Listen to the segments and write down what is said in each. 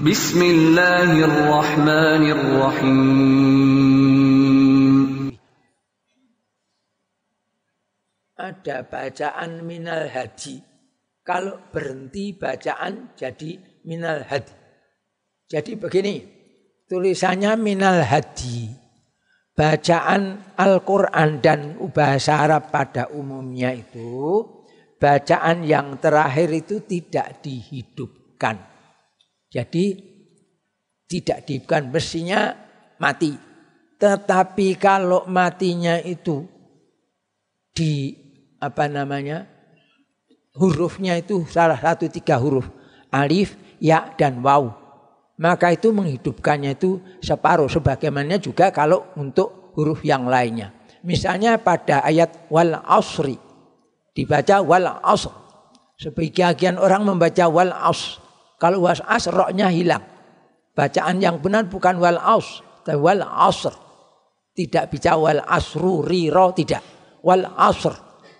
Bismillahirrahmanirrahim. Ada bacaan minal haji. Kalau berhenti bacaan jadi minal haji. Jadi begini, tulisannya minal haji. Bacaan Al-Quran dan bahasa Arab pada umumnya itu, bacaan yang terakhir itu tidak dihidupkan jadi tidak dibukan besinya mati. Tetapi kalau matinya itu di apa namanya hurufnya itu salah satu tiga huruf alif, ya dan waw. Maka itu menghidupkannya itu separuh sebagaimana juga kalau untuk huruf yang lainnya. Misalnya pada ayat wal asri dibaca wal asr. Sebagian orang membaca wal asr kalau was as roknya hilang. Bacaan yang benar bukan wal aus, tapi wal asr. Tidak bicara wal asru riro, tidak. Wal asr.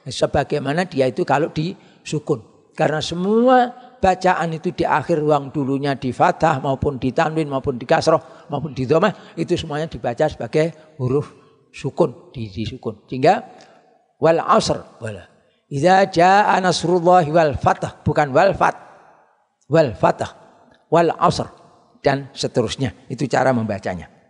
Sebagaimana dia itu kalau di sukun. Karena semua bacaan itu di akhir ruang dulunya di fathah maupun di tanwin maupun di kasroh maupun di domah itu semuanya dibaca sebagai huruf sukun di, di sukun sehingga wal asr wala idza jaa nasrullahi wal fath bukan wal fath wal fatah wal asr dan seterusnya. Itu cara membacanya.